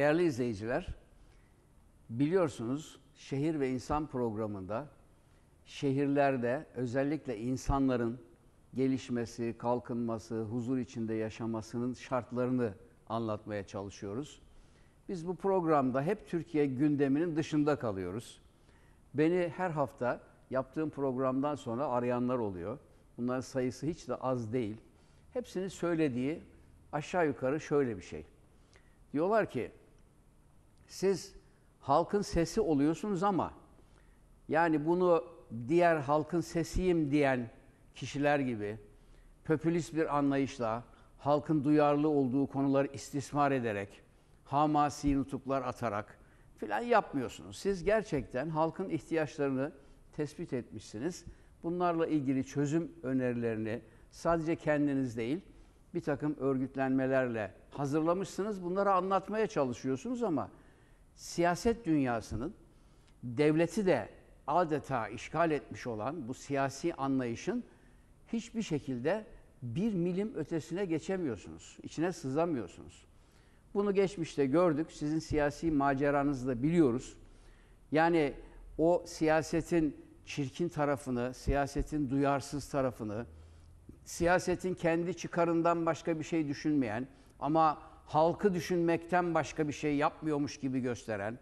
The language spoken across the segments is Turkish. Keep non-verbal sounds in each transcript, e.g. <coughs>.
Değerli izleyiciler, biliyorsunuz şehir ve insan programında şehirlerde özellikle insanların gelişmesi, kalkınması, huzur içinde yaşamasının şartlarını anlatmaya çalışıyoruz. Biz bu programda hep Türkiye gündeminin dışında kalıyoruz. Beni her hafta yaptığım programdan sonra arayanlar oluyor. Bunların sayısı hiç de az değil. Hepsinin söylediği aşağı yukarı şöyle bir şey. Diyorlar ki siz halkın sesi oluyorsunuz ama yani bunu diğer halkın sesiyim diyen kişiler gibi popülist bir anlayışla halkın duyarlı olduğu konuları istismar ederek, hamasi nutuklar atarak filan yapmıyorsunuz. Siz gerçekten halkın ihtiyaçlarını tespit etmişsiniz. Bunlarla ilgili çözüm önerilerini sadece kendiniz değil, bir takım örgütlenmelerle hazırlamışsınız. Bunları anlatmaya çalışıyorsunuz ama siyaset dünyasının devleti de adeta işgal etmiş olan bu siyasi anlayışın hiçbir şekilde bir milim ötesine geçemiyorsunuz. İçine sızamıyorsunuz. Bunu geçmişte gördük. Sizin siyasi maceranızı da biliyoruz. Yani o siyasetin çirkin tarafını, siyasetin duyarsız tarafını, siyasetin kendi çıkarından başka bir şey düşünmeyen ama halkı düşünmekten başka bir şey yapmıyormuş gibi gösteren,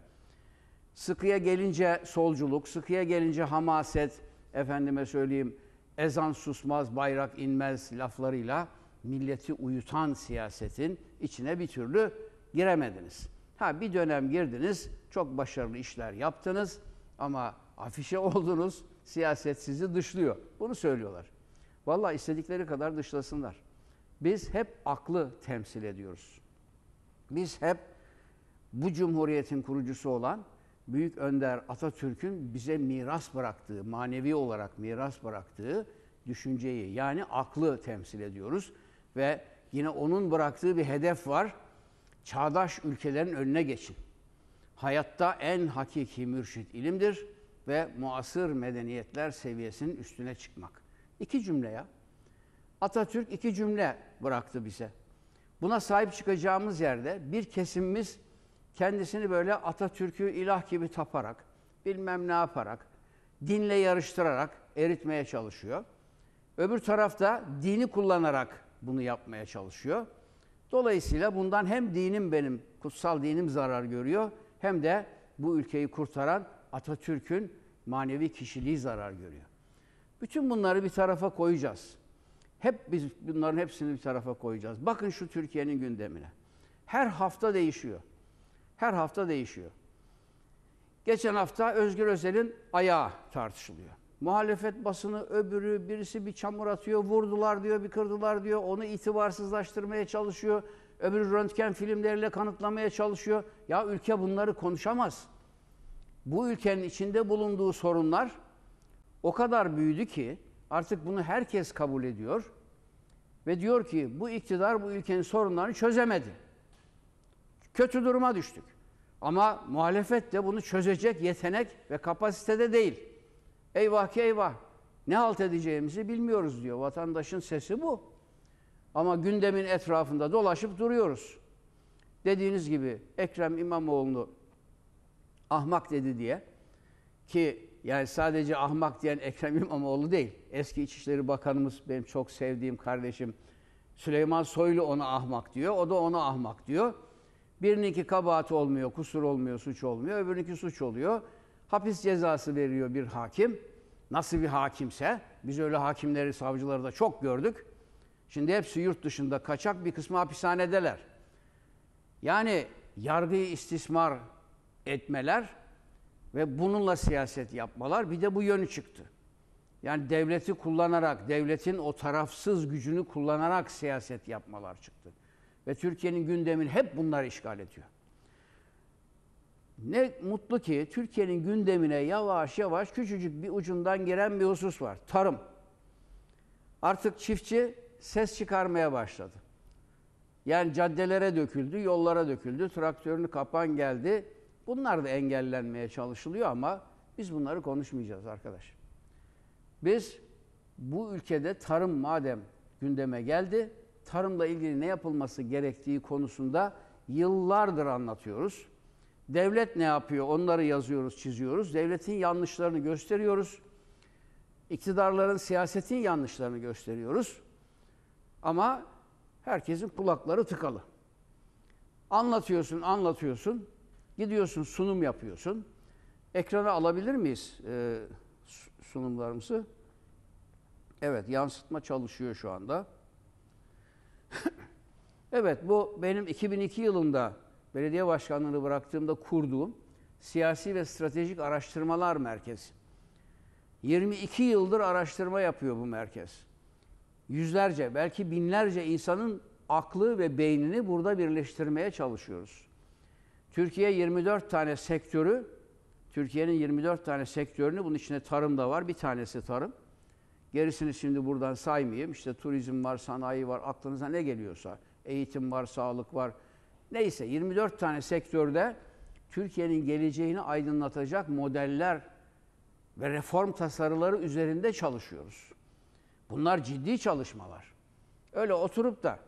sıkıya gelince solculuk, sıkıya gelince hamaset, efendime söyleyeyim ezan susmaz, bayrak inmez laflarıyla milleti uyutan siyasetin içine bir türlü giremediniz. Ha bir dönem girdiniz, çok başarılı işler yaptınız ama afişe <laughs> oldunuz, siyaset sizi dışlıyor. Bunu söylüyorlar. Vallahi istedikleri kadar dışlasınlar. Biz hep aklı temsil ediyoruz. Biz hep bu cumhuriyetin kurucusu olan Büyük Önder Atatürk'ün bize miras bıraktığı, manevi olarak miras bıraktığı düşünceyi yani aklı temsil ediyoruz. Ve yine onun bıraktığı bir hedef var. Çağdaş ülkelerin önüne geçin. Hayatta en hakiki mürşit ilimdir ve muasır medeniyetler seviyesinin üstüne çıkmak. İki cümle ya. Atatürk iki cümle bıraktı bize. Buna sahip çıkacağımız yerde bir kesimimiz kendisini böyle Atatürk'ü ilah gibi taparak, bilmem ne yaparak, dinle yarıştırarak eritmeye çalışıyor. Öbür tarafta dini kullanarak bunu yapmaya çalışıyor. Dolayısıyla bundan hem dinim benim, kutsal dinim zarar görüyor hem de bu ülkeyi kurtaran Atatürk'ün manevi kişiliği zarar görüyor. Bütün bunları bir tarafa koyacağız. Hep biz bunların hepsini bir tarafa koyacağız. Bakın şu Türkiye'nin gündemine. Her hafta değişiyor. Her hafta değişiyor. Geçen hafta Özgür Özel'in ayağı tartışılıyor. Muhalefet basını öbürü birisi bir çamur atıyor, vurdular diyor, bir kırdılar diyor. Onu itibarsızlaştırmaya çalışıyor. Öbürü röntgen filmleriyle kanıtlamaya çalışıyor. Ya ülke bunları konuşamaz. Bu ülkenin içinde bulunduğu sorunlar o kadar büyüdü ki Artık bunu herkes kabul ediyor. Ve diyor ki bu iktidar bu ülkenin sorunlarını çözemedi. Kötü duruma düştük. Ama muhalefet de bunu çözecek yetenek ve kapasitede değil. Eyvah ki eyvah. Ne halt edeceğimizi bilmiyoruz diyor. Vatandaşın sesi bu. Ama gündemin etrafında dolaşıp duruyoruz. Dediğiniz gibi Ekrem İmamoğlu ahmak dedi diye ki yani sadece ahmak diyen Ekrem İmamoğlu değil eski İçişleri Bakanımız benim çok sevdiğim kardeşim Süleyman Soylu ona ahmak diyor. O da ona ahmak diyor. Birininki kabahat olmuyor, kusur olmuyor, suç olmuyor. Öbürününki suç oluyor. Hapis cezası veriyor bir hakim. Nasıl bir hakimse. Biz öyle hakimleri, savcıları da çok gördük. Şimdi hepsi yurt dışında kaçak bir kısmı hapishanedeler. Yani yargıyı istismar etmeler ve bununla siyaset yapmalar bir de bu yönü çıktı. Yani devleti kullanarak, devletin o tarafsız gücünü kullanarak siyaset yapmalar çıktı. Ve Türkiye'nin gündemini hep bunlar işgal ediyor. Ne mutlu ki Türkiye'nin gündemine yavaş yavaş küçücük bir ucundan gelen bir husus var. Tarım. Artık çiftçi ses çıkarmaya başladı. Yani caddelere döküldü, yollara döküldü, traktörünü kapan geldi. Bunlar da engellenmeye çalışılıyor ama biz bunları konuşmayacağız arkadaşlar. Biz bu ülkede tarım madem gündeme geldi, tarımla ilgili ne yapılması gerektiği konusunda yıllardır anlatıyoruz. Devlet ne yapıyor? Onları yazıyoruz, çiziyoruz. Devletin yanlışlarını gösteriyoruz. İktidarların siyasetin yanlışlarını gösteriyoruz. Ama herkesin kulakları tıkalı. Anlatıyorsun, anlatıyorsun. Gidiyorsun, sunum yapıyorsun. Ekrana alabilir miyiz? Ee, sunumlarımızı evet yansıtma çalışıyor şu anda. <laughs> evet bu benim 2002 yılında belediye başkanlığını bıraktığımda kurduğum Siyasi ve Stratejik Araştırmalar Merkezi. 22 yıldır araştırma yapıyor bu merkez. Yüzlerce, belki binlerce insanın aklı ve beynini burada birleştirmeye çalışıyoruz. Türkiye 24 tane sektörü Türkiye'nin 24 tane sektörünü, bunun içinde tarım da var, bir tanesi tarım. Gerisini şimdi buradan saymayayım. İşte turizm var, sanayi var, aklınıza ne geliyorsa. Eğitim var, sağlık var. Neyse 24 tane sektörde Türkiye'nin geleceğini aydınlatacak modeller ve reform tasarıları üzerinde çalışıyoruz. Bunlar ciddi çalışmalar. Öyle oturup da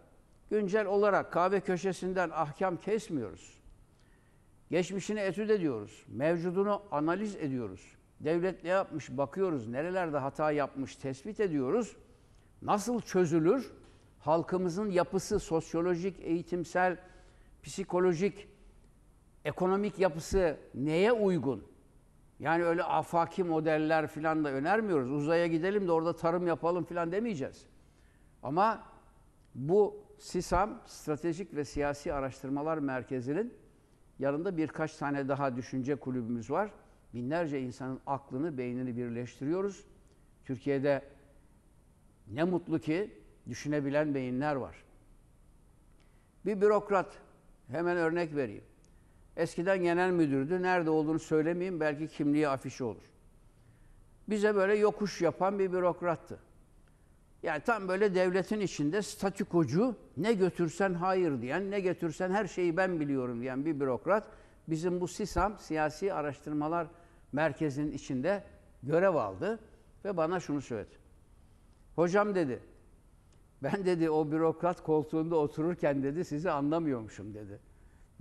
güncel olarak kahve köşesinden ahkam kesmiyoruz. Geçmişini etüt ediyoruz. Mevcudunu analiz ediyoruz. Devlet ne yapmış bakıyoruz. Nerelerde hata yapmış tespit ediyoruz. Nasıl çözülür? Halkımızın yapısı, sosyolojik, eğitimsel, psikolojik, ekonomik yapısı neye uygun? Yani öyle afaki modeller filan da önermiyoruz. Uzaya gidelim de orada tarım yapalım filan demeyeceğiz. Ama bu SİSAM, Stratejik ve Siyasi Araştırmalar Merkezi'nin Yanında birkaç tane daha düşünce kulübümüz var. Binlerce insanın aklını, beynini birleştiriyoruz. Türkiye'de ne mutlu ki düşünebilen beyinler var. Bir bürokrat, hemen örnek vereyim. Eskiden genel müdürdü. Nerede olduğunu söylemeyeyim belki kimliği afişi olur. Bize böyle yokuş yapan bir bürokrattı. Yani tam böyle devletin içinde statükocu ne götürsen hayır diyen, ne götürsen her şeyi ben biliyorum diyen bir bürokrat bizim bu SİSAM Siyasi Araştırmalar Merkezi'nin içinde görev aldı ve bana şunu söyledi. Hocam dedi, ben dedi o bürokrat koltuğunda otururken dedi sizi anlamıyormuşum dedi.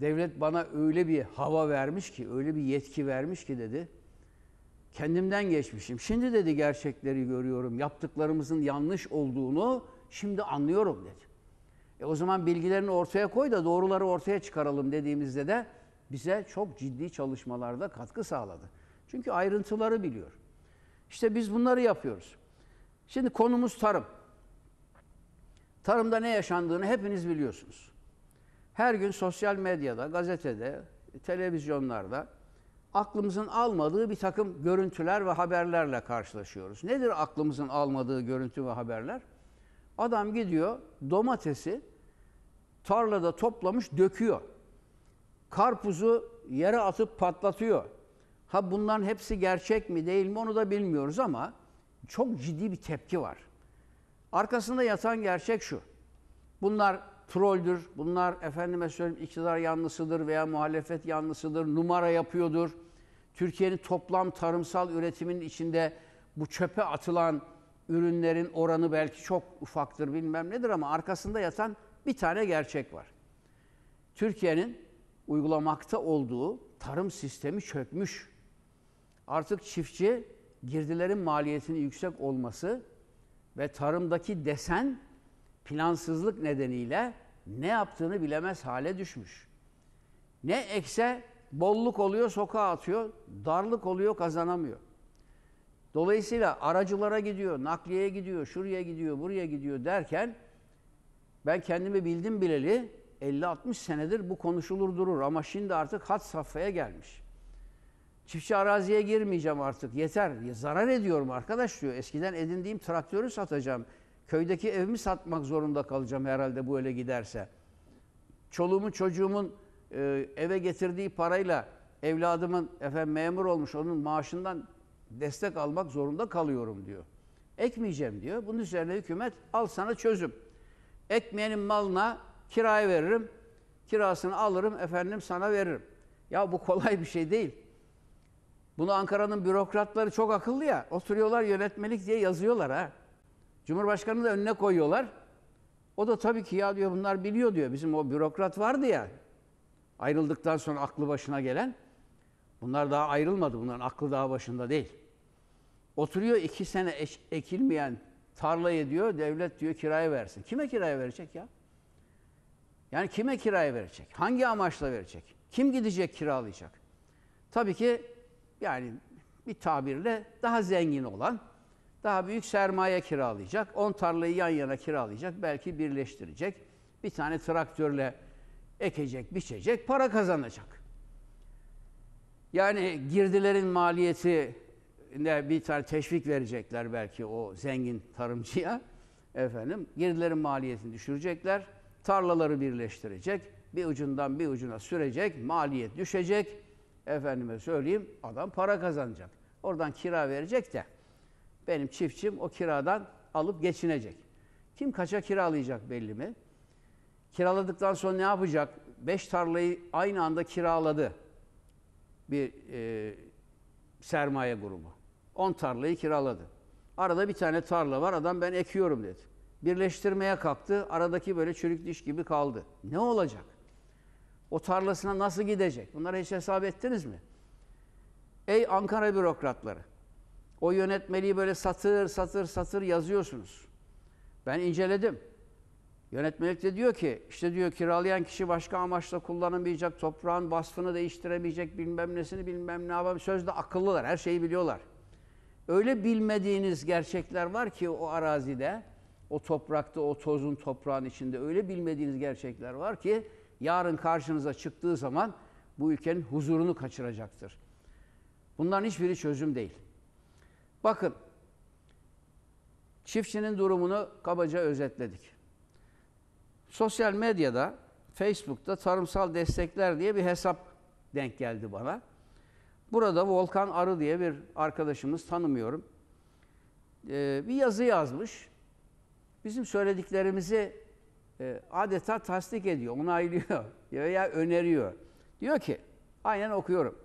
Devlet bana öyle bir hava vermiş ki, öyle bir yetki vermiş ki dedi. Kendimden geçmişim. Şimdi dedi gerçekleri görüyorum. Yaptıklarımızın yanlış olduğunu şimdi anlıyorum dedi. E o zaman bilgilerini ortaya koy da doğruları ortaya çıkaralım dediğimizde de bize çok ciddi çalışmalarda katkı sağladı. Çünkü ayrıntıları biliyor. İşte biz bunları yapıyoruz. Şimdi konumuz tarım. Tarımda ne yaşandığını hepiniz biliyorsunuz. Her gün sosyal medyada, gazetede, televizyonlarda aklımızın almadığı bir takım görüntüler ve haberlerle karşılaşıyoruz. Nedir aklımızın almadığı görüntü ve haberler? Adam gidiyor domatesi tarlada toplamış döküyor. Karpuzu yere atıp patlatıyor. Ha bunların hepsi gerçek mi değil mi onu da bilmiyoruz ama çok ciddi bir tepki var. Arkasında yatan gerçek şu. Bunlar trolldür, bunlar efendime söyleyeyim iktidar yanlısıdır veya muhalefet yanlısıdır, numara yapıyordur. Türkiye'nin toplam tarımsal üretiminin içinde bu çöpe atılan ürünlerin oranı belki çok ufaktır bilmem nedir ama arkasında yatan bir tane gerçek var. Türkiye'nin uygulamakta olduğu tarım sistemi çökmüş. Artık çiftçi girdilerin maliyetinin yüksek olması ve tarımdaki desen plansızlık nedeniyle ne yaptığını bilemez hale düşmüş. Ne ekse bolluk oluyor sokağa atıyor, darlık oluyor kazanamıyor. Dolayısıyla aracılara gidiyor, nakliyeye gidiyor, şuraya gidiyor, buraya gidiyor derken ben kendimi bildim bileli 50-60 senedir bu konuşulur durur ama şimdi artık hat safhaya gelmiş. Çiftçi araziye girmeyeceğim artık yeter ya zarar ediyorum arkadaş diyor. Eskiden edindiğim traktörü satacağım. Köydeki evimi satmak zorunda kalacağım herhalde bu öyle giderse. Çoluğumun çocuğumun e, eve getirdiği parayla evladımın efendim memur olmuş onun maaşından destek almak zorunda kalıyorum diyor. Ekmeyeceğim diyor. Bunun üzerine hükümet al sana çözüm. Ekmeyenin malına kiraya veririm. Kirasını alırım efendim sana veririm. Ya bu kolay bir şey değil. Bunu Ankara'nın bürokratları çok akıllı ya. Oturuyorlar yönetmelik diye yazıyorlar ha. Cumhurbaşkanı da önüne koyuyorlar. O da tabii ki ya diyor bunlar biliyor diyor. Bizim o bürokrat vardı ya ayrıldıktan sonra aklı başına gelen bunlar daha ayrılmadı. Bunların aklı daha başında değil. Oturuyor iki sene ekilmeyen tarlayı diyor devlet diyor kiraya versin. Kime kiraya verecek ya? Yani kime kiraya verecek? Hangi amaçla verecek? Kim gidecek kiralayacak? Tabii ki yani bir tabirle daha zengin olan daha büyük sermaye kiralayacak. 10 tarlayı yan yana kiralayacak. Belki birleştirecek. Bir tane traktörle ekecek, biçecek, para kazanacak. Yani girdilerin maliyeti bir tane teşvik verecekler belki o zengin tarımcıya. <laughs> Efendim, girdilerin maliyetini düşürecekler, tarlaları birleştirecek, bir ucundan bir ucuna sürecek, maliyet düşecek. Efendime söyleyeyim, adam para kazanacak. Oradan kira verecek de benim çiftçim o kiradan alıp geçinecek. Kim kaça kiralayacak belli mi? Kiraladıktan sonra ne yapacak? Beş tarlayı aynı anda kiraladı bir e, sermaye grubu. On tarlayı kiraladı. Arada bir tane tarla var adam ben ekiyorum dedi. Birleştirmeye kalktı. Aradaki böyle çürük diş gibi kaldı. Ne olacak? O tarlasına nasıl gidecek? Bunları hiç hesap ettiniz mi? Ey Ankara bürokratları! O yönetmeliği böyle satır satır satır yazıyorsunuz. Ben inceledim de diyor ki, işte diyor kiralayan kişi başka amaçla kullanamayacak, toprağın vasfını değiştiremeyecek, bilmem nesini bilmem ne yapam. Sözde akıllılar, her şeyi biliyorlar. Öyle bilmediğiniz gerçekler var ki o arazide, o toprakta, o tozun toprağın içinde öyle bilmediğiniz gerçekler var ki yarın karşınıza çıktığı zaman bu ülkenin huzurunu kaçıracaktır. Bunların hiçbiri çözüm değil. Bakın, çiftçinin durumunu kabaca özetledik. Sosyal medyada, Facebook'ta tarımsal destekler diye bir hesap denk geldi bana. Burada Volkan Arı diye bir arkadaşımız tanımıyorum. Ee, bir yazı yazmış. Bizim söylediklerimizi e, adeta tasdik ediyor, onaylıyor <laughs> veya öneriyor. Diyor ki, aynen okuyorum.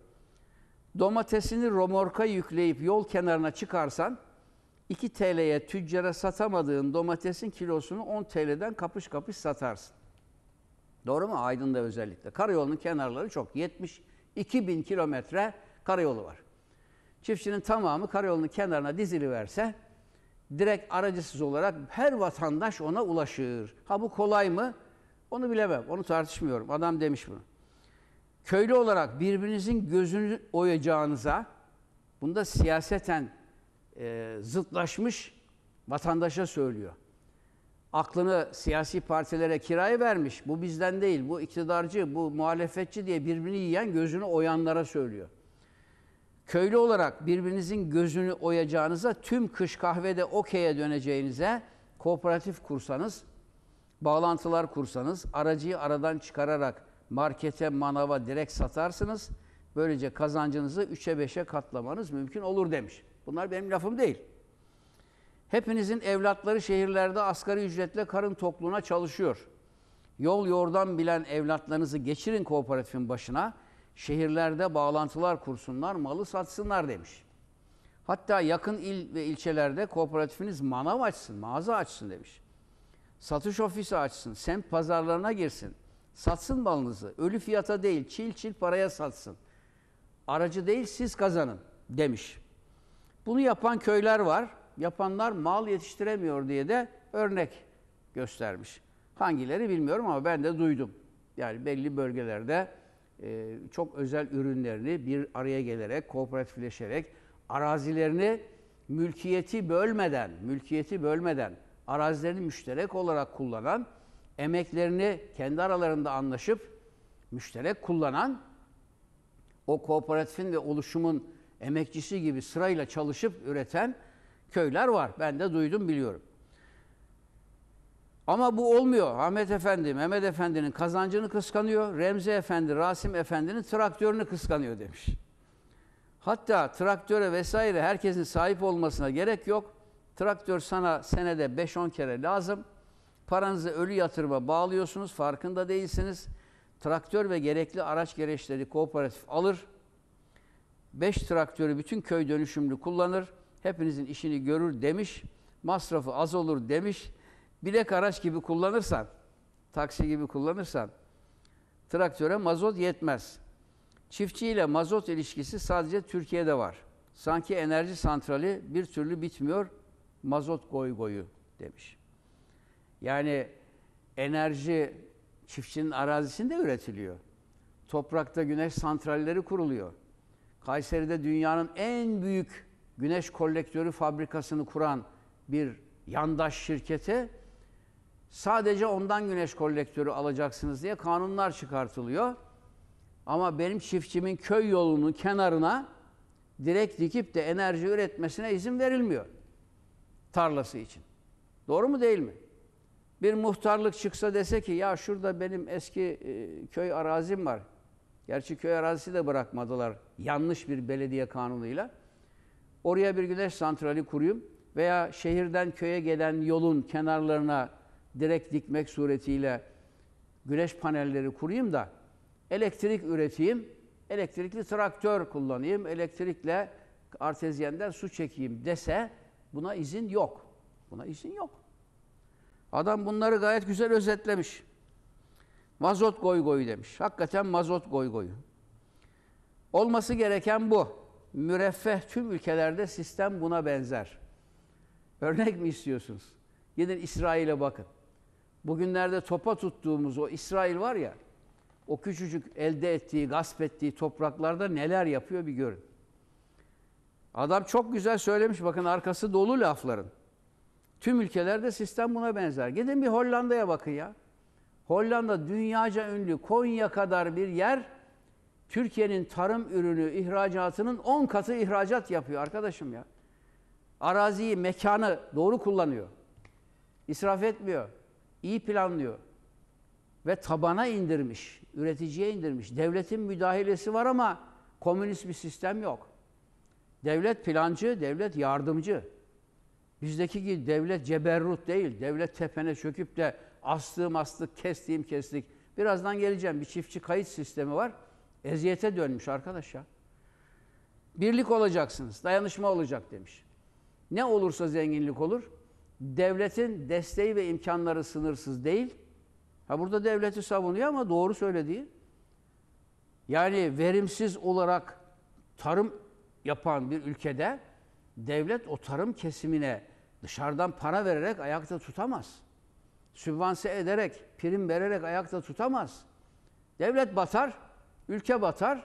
Domatesini romorka yükleyip yol kenarına çıkarsan 2 TL'ye tüccara satamadığın domatesin kilosunu 10 TL'den kapış kapış satarsın. Doğru mu? Aydın'da özellikle. Karayolunun kenarları çok. 72 bin kilometre karayolu var. Çiftçinin tamamı karayolunun kenarına dizili verse direkt aracısız olarak her vatandaş ona ulaşır. Ha bu kolay mı? Onu bilemem. Onu tartışmıyorum. Adam demiş bunu. Köylü olarak birbirinizin gözünü oyacağınıza bunda siyaseten e, zıtlaşmış vatandaşa söylüyor. Aklını siyasi partilere kiraya vermiş. Bu bizden değil, bu iktidarcı, bu muhalefetçi diye birbirini yiyen gözünü oyanlara söylüyor. Köylü olarak birbirinizin gözünü oyacağınıza, tüm kış kahvede okey'e döneceğinize kooperatif kursanız, bağlantılar kursanız, aracıyı aradan çıkararak markete, manava direkt satarsınız. Böylece kazancınızı 3'e 5'e katlamanız mümkün olur demiş. Bunlar benim lafım değil. Hepinizin evlatları şehirlerde asgari ücretle karın tokluğuna çalışıyor. Yol yordan bilen evlatlarınızı geçirin kooperatifin başına, şehirlerde bağlantılar kursunlar, malı satsınlar demiş. Hatta yakın il ve ilçelerde kooperatifiniz manav açsın, mağaza açsın demiş. Satış ofisi açsın, semt pazarlarına girsin. Satsın malınızı, ölü fiyata değil, çil çil paraya satsın. Aracı değil siz kazanın demiş. Bunu yapan köyler var. Yapanlar mal yetiştiremiyor diye de örnek göstermiş. Hangileri bilmiyorum ama ben de duydum. Yani belli bölgelerde e, çok özel ürünlerini bir araya gelerek, kooperatifleşerek, arazilerini mülkiyeti bölmeden, mülkiyeti bölmeden arazilerini müşterek olarak kullanan, emeklerini kendi aralarında anlaşıp müşterek kullanan o kooperatifin ve oluşumun emekçisi gibi sırayla çalışıp üreten köyler var. Ben de duydum biliyorum. Ama bu olmuyor. Ahmet Efendi, Mehmet Efendi'nin kazancını kıskanıyor. Remzi Efendi, Rasim Efendi'nin traktörünü kıskanıyor demiş. Hatta traktöre vesaire herkesin sahip olmasına gerek yok. Traktör sana senede 5-10 kere lazım. Paranızı ölü yatırıma bağlıyorsunuz, farkında değilsiniz. Traktör ve gerekli araç gereçleri kooperatif alır. 5 traktörü bütün köy dönüşümlü kullanır. Hepinizin işini görür demiş. Masrafı az olur demiş. Bilek araç gibi kullanırsan, taksi gibi kullanırsan traktöre mazot yetmez. Çiftçi ile mazot ilişkisi sadece Türkiye'de var. Sanki enerji santrali bir türlü bitmiyor, mazot goy goyu demiş. Yani enerji çiftçinin arazisinde üretiliyor. Toprakta güneş santralleri kuruluyor. Kayseri'de dünyanın en büyük güneş kolektörü fabrikasını kuran bir yandaş şirkete sadece ondan güneş kolektörü alacaksınız diye kanunlar çıkartılıyor. Ama benim çiftçimin köy yolunun kenarına direkt dikip de enerji üretmesine izin verilmiyor. Tarlası için. Doğru mu değil mi? Bir muhtarlık çıksa dese ki ya şurada benim eski e, köy arazim var. Gerçi köy arazisi de bırakmadılar yanlış bir belediye kanunuyla. Oraya bir güneş santrali kuruyum veya şehirden köye gelen yolun kenarlarına direkt dikmek suretiyle güneş panelleri kurayım da elektrik üreteyim, elektrikli traktör kullanayım, elektrikle artezyenden su çekeyim dese buna izin yok. Buna izin yok. Adam bunları gayet güzel özetlemiş. Mazot goy goy demiş. Hakikaten mazot goy goy. Olması gereken bu. Müreffeh tüm ülkelerde sistem buna benzer. Örnek mi istiyorsunuz? Gidin İsrail'e bakın. Bugünlerde topa tuttuğumuz o İsrail var ya, o küçücük elde ettiği, gasp ettiği topraklarda neler yapıyor bir görün. Adam çok güzel söylemiş. Bakın arkası dolu lafların. Tüm ülkelerde sistem buna benzer. Gidin bir Hollanda'ya bakın ya. Hollanda dünyaca ünlü Konya kadar bir yer Türkiye'nin tarım ürünü ihracatının 10 katı ihracat yapıyor arkadaşım ya. Araziyi, mekanı doğru kullanıyor. İsraf etmiyor. İyi planlıyor. Ve tabana indirmiş, üreticiye indirmiş. Devletin müdahalesi var ama komünist bir sistem yok. Devlet plancı, devlet yardımcı. Bizdeki gibi devlet ceberrut değil. Devlet tepene çöküp de Astığım astık, kestiğim kestik. Birazdan geleceğim. Bir çiftçi kayıt sistemi var. Eziyete dönmüş arkadaş ya. Birlik olacaksınız, dayanışma olacak demiş. Ne olursa zenginlik olur. Devletin desteği ve imkanları sınırsız değil. Ha burada devleti savunuyor ama doğru söylediği. Yani verimsiz olarak tarım yapan bir ülkede devlet o tarım kesimine dışarıdan para vererek ayakta tutamaz sübvanse ederek, prim vererek ayakta tutamaz. Devlet batar, ülke batar.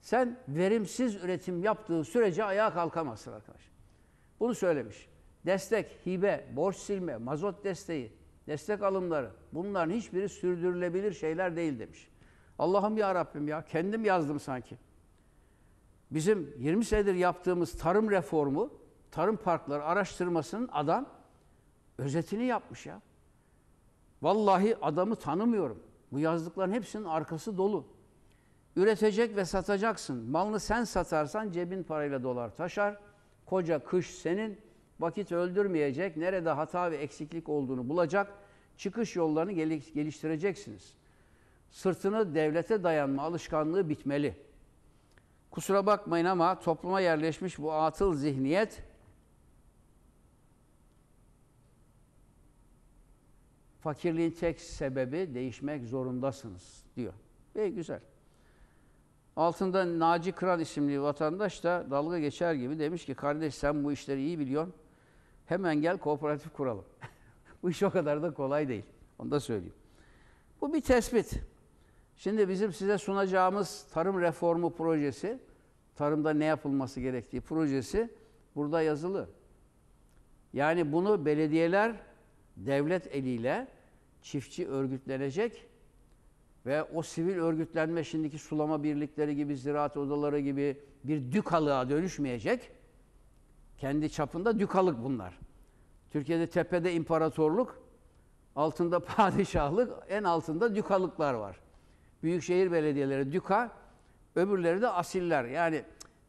Sen verimsiz üretim yaptığı sürece ayağa kalkamazsın arkadaş. Bunu söylemiş. Destek, hibe, borç silme, mazot desteği, destek alımları bunların hiçbiri sürdürülebilir şeyler değil demiş. Allah'ım ya Rabbim ya kendim yazdım sanki. Bizim 20 senedir yaptığımız tarım reformu, tarım parkları araştırmasının adam özetini yapmış ya. Vallahi adamı tanımıyorum. Bu yazdıkların hepsinin arkası dolu. Üretecek ve satacaksın. Malını sen satarsan cebin parayla dolar taşar. Koca kış senin. Vakit öldürmeyecek. Nerede hata ve eksiklik olduğunu bulacak. Çıkış yollarını geliştireceksiniz. Sırtını devlete dayanma alışkanlığı bitmeli. Kusura bakmayın ama topluma yerleşmiş bu atıl zihniyet fakirliğin tek sebebi değişmek zorundasınız diyor. Ve güzel. Altında Naci Kral isimli vatandaş da dalga geçer gibi demiş ki kardeş sen bu işleri iyi biliyorsun. Hemen gel kooperatif kuralım. <laughs> bu iş o kadar da kolay değil. Onu da söyleyeyim. Bu bir tespit. Şimdi bizim size sunacağımız tarım reformu projesi, tarımda ne yapılması gerektiği projesi burada yazılı. Yani bunu belediyeler devlet eliyle çiftçi örgütlenecek ve o sivil örgütlenme şimdiki sulama birlikleri gibi, ziraat odaları gibi bir dükalığa dönüşmeyecek. Kendi çapında dükalık bunlar. Türkiye'de tepede imparatorluk, altında <laughs> padişahlık, en altında dükalıklar var. Büyükşehir belediyeleri düka, öbürleri de asiller. Yani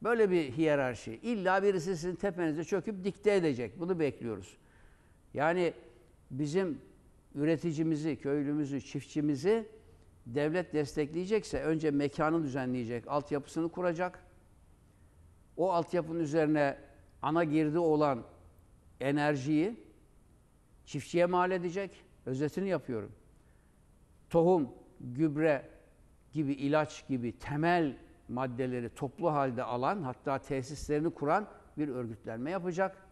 böyle bir hiyerarşi. İlla birisi sizin tepenize çöküp dikte edecek. Bunu bekliyoruz. Yani bizim üreticimizi, köylümüzü, çiftçimizi devlet destekleyecekse önce mekanı düzenleyecek, altyapısını kuracak. O altyapının üzerine ana girdi olan enerjiyi çiftçiye mal edecek. Özetini yapıyorum. Tohum, gübre gibi, ilaç gibi temel maddeleri toplu halde alan, hatta tesislerini kuran bir örgütlenme yapacak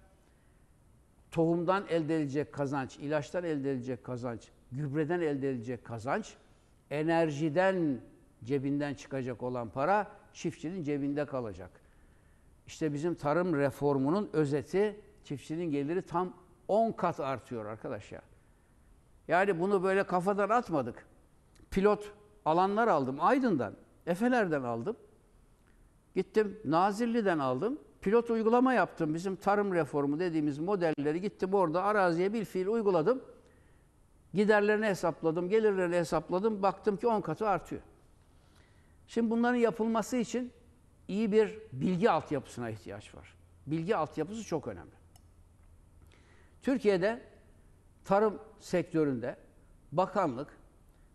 tohumdan elde edilecek kazanç, ilaçtan elde edilecek kazanç, gübreden elde edilecek kazanç, enerjiden cebinden çıkacak olan para çiftçinin cebinde kalacak. İşte bizim tarım reformunun özeti çiftçinin geliri tam 10 kat artıyor arkadaşlar. Yani bunu böyle kafadan atmadık. Pilot alanlar aldım Aydın'dan, Efeler'den aldım. Gittim Nazilli'den aldım pilot uygulama yaptım. Bizim tarım reformu dediğimiz modelleri gittim orada araziye bir fiil uyguladım. Giderlerini hesapladım, gelirlerini hesapladım. Baktım ki 10 katı artıyor. Şimdi bunların yapılması için iyi bir bilgi altyapısına ihtiyaç var. Bilgi altyapısı çok önemli. Türkiye'de tarım sektöründe bakanlık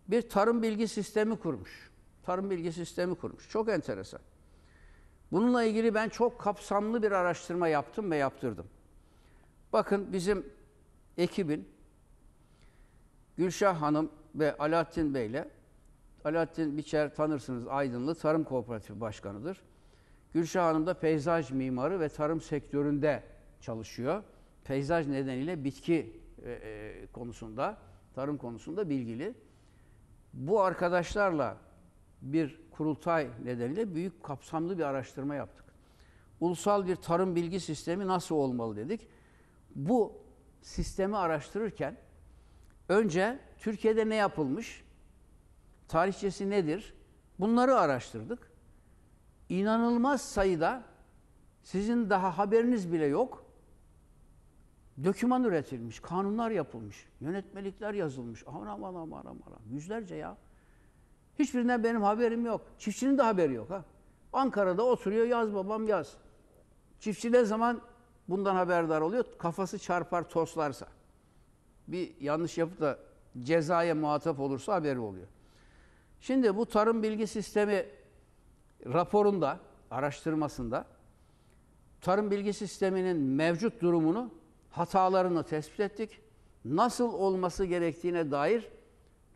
bir tarım bilgi sistemi kurmuş. Tarım bilgi sistemi kurmuş. Çok enteresan. Bununla ilgili ben çok kapsamlı bir araştırma yaptım ve yaptırdım. Bakın bizim ekibin Gülşah Hanım ve Alaaddin ile Alaaddin Biçer tanırsınız Aydınlı Tarım Kooperatifi Başkanı'dır. Gülşah Hanım da peyzaj mimarı ve tarım sektöründe çalışıyor. Peyzaj nedeniyle bitki e, e, konusunda, tarım konusunda bilgili. Bu arkadaşlarla bir kurultay nedeniyle büyük kapsamlı bir araştırma yaptık. Ulusal bir tarım bilgi sistemi nasıl olmalı dedik. Bu sistemi araştırırken önce Türkiye'de ne yapılmış, tarihçesi nedir bunları araştırdık. İnanılmaz sayıda sizin daha haberiniz bile yok. Döküman üretilmiş, kanunlar yapılmış, yönetmelikler yazılmış. Aman aman aman aman. Yüzlerce ya. Hiçbirinden benim haberim yok. Çiftçinin de haberi yok. Ha? Ankara'da oturuyor yaz babam yaz. Çiftçi ne zaman bundan haberdar oluyor? Kafası çarpar toslarsa. Bir yanlış yapıp da cezaya muhatap olursa haberi oluyor. Şimdi bu tarım bilgi sistemi raporunda, araştırmasında tarım bilgi sisteminin mevcut durumunu, hatalarını tespit ettik. Nasıl olması gerektiğine dair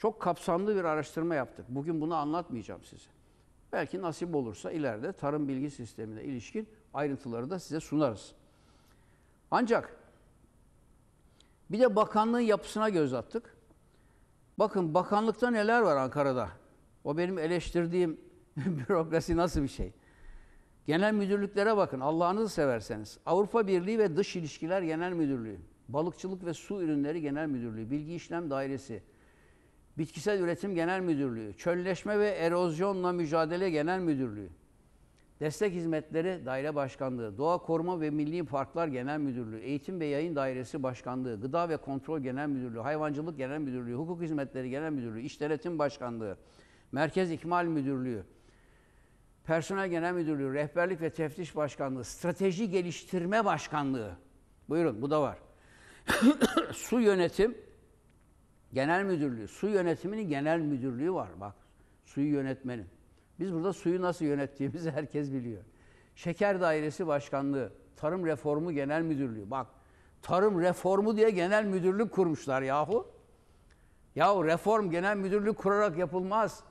çok kapsamlı bir araştırma yaptık. Bugün bunu anlatmayacağım size. Belki nasip olursa ileride tarım bilgi sistemine ilişkin ayrıntıları da size sunarız. Ancak bir de bakanlığın yapısına göz attık. Bakın bakanlıkta neler var Ankara'da. O benim eleştirdiğim <laughs> bürokrasi nasıl bir şey? Genel müdürlüklere bakın Allah'ınızı severseniz. Avrupa Birliği ve Dış İlişkiler Genel Müdürlüğü, Balıkçılık ve Su Ürünleri Genel Müdürlüğü, Bilgi İşlem Dairesi, Bitkisel Üretim Genel Müdürlüğü, Çölleşme ve Erozyonla Mücadele Genel Müdürlüğü, Destek Hizmetleri Daire Başkanlığı, Doğa Koruma ve Milli Parklar Genel Müdürlüğü, Eğitim ve Yayın Dairesi Başkanlığı, Gıda ve Kontrol Genel Müdürlüğü, Hayvancılık Genel Müdürlüğü, Hukuk Hizmetleri Genel Müdürlüğü, İş Denetim Başkanlığı, Merkez İkmal Müdürlüğü, Personel Genel Müdürlüğü, Rehberlik ve Teftiş Başkanlığı, Strateji Geliştirme Başkanlığı. Buyurun bu da var. <coughs> Su Yönetim Genel müdürlüğü, su yönetiminin genel müdürlüğü var bak. Suyu yönetmenin. Biz burada suyu nasıl yönettiğimizi <laughs> herkes biliyor. Şeker Dairesi Başkanlığı, Tarım Reformu Genel Müdürlüğü. Bak Tarım Reformu diye genel müdürlük kurmuşlar yahu. Yahu reform genel müdürlük kurarak yapılmaz.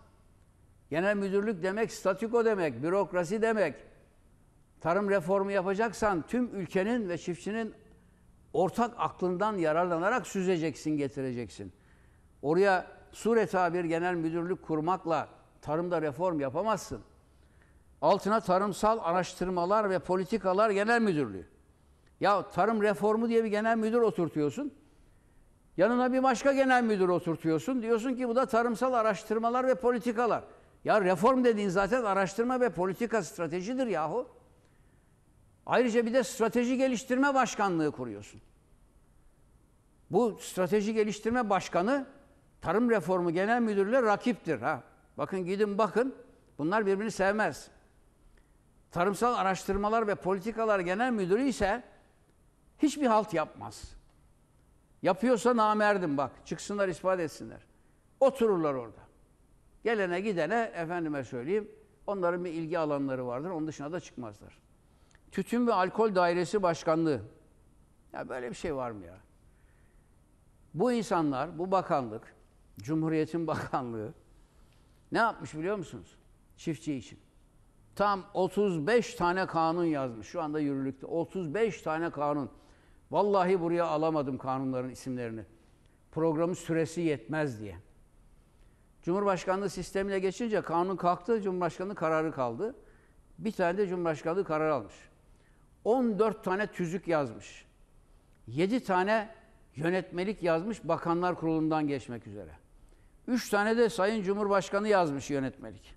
Genel müdürlük demek statiko demek, bürokrasi demek. Tarım reformu yapacaksan tüm ülkenin ve çiftçinin ortak aklından yararlanarak süzeceksin, getireceksin. Oraya sureta bir genel müdürlük kurmakla tarımda reform yapamazsın. Altına tarımsal araştırmalar ve politikalar genel müdürlüğü. Ya tarım reformu diye bir genel müdür oturtuyorsun. Yanına bir başka genel müdür oturtuyorsun. Diyorsun ki bu da tarımsal araştırmalar ve politikalar. Ya reform dediğin zaten araştırma ve politika stratejidir yahu. Ayrıca bir de strateji geliştirme başkanlığı kuruyorsun. Bu strateji geliştirme başkanı Tarım Reformu Genel Müdürlüğü rakiptir. Ha. Bakın gidin bakın. Bunlar birbirini sevmez. Tarımsal Araştırmalar ve Politikalar Genel Müdürü ise hiçbir halt yapmaz. Yapıyorsa namerdim bak. Çıksınlar ispat etsinler. Otururlar orada. Gelene gidene efendime söyleyeyim onların bir ilgi alanları vardır. Onun dışına da çıkmazlar. Tütün ve Alkol Dairesi Başkanlığı. Ya böyle bir şey var mı ya? Bu insanlar, bu bakanlık Cumhuriyet'in <laughs> bakanlığı ne yapmış biliyor musunuz? Çiftçi için. Tam 35 tane kanun yazmış. Şu anda yürürlükte. 35 tane kanun. Vallahi buraya alamadım kanunların isimlerini. Programın süresi yetmez diye. Cumhurbaşkanlığı sistemine geçince kanun kalktı, Cumhurbaşkanlığı kararı kaldı. Bir tane de Cumhurbaşkanlığı kararı almış. 14 tane tüzük yazmış. 7 tane yönetmelik yazmış bakanlar kurulundan geçmek üzere. Üç tane de Sayın Cumhurbaşkanı yazmış yönetmelik.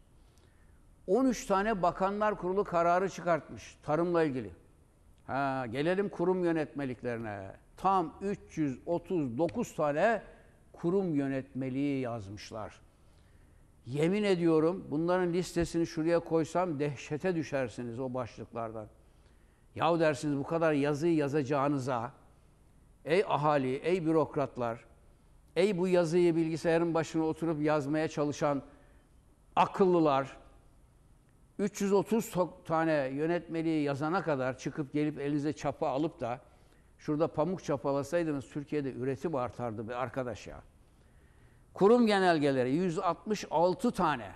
13 tane bakanlar kurulu kararı çıkartmış tarımla ilgili. Ha, gelelim kurum yönetmeliklerine. Tam 339 tane kurum yönetmeliği yazmışlar. Yemin ediyorum bunların listesini şuraya koysam dehşete düşersiniz o başlıklardan. Yahu dersiniz bu kadar yazıyı yazacağınıza Ey ahali, ey bürokratlar, ey bu yazıyı bilgisayarın başına oturup yazmaya çalışan akıllılar, 330 tane yönetmeliği yazana kadar çıkıp gelip elinize çapa alıp da şurada pamuk çapalasaydınız Türkiye'de üretim artardı bir arkadaş ya. Kurum genelgeleri 166 tane.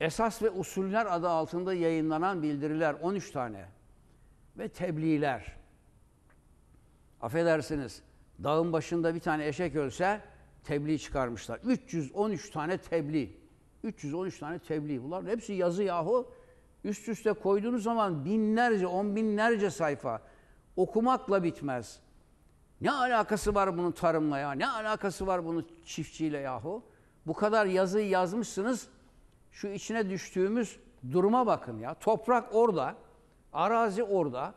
Esas ve usuller adı altında yayınlanan bildiriler 13 tane. Ve tebliğler affedersiniz dağın başında bir tane eşek ölse tebliğ çıkarmışlar. 313 tane tebliğ. 313 tane tebliğ. Bunlar hepsi yazı yahu. Üst üste koyduğunuz zaman binlerce, on binlerce sayfa okumakla bitmez. Ne alakası var bunun tarımla ya? Ne alakası var bunun çiftçiyle yahu? Bu kadar yazı yazmışsınız. Şu içine düştüğümüz duruma bakın ya. Toprak orada, arazi orada.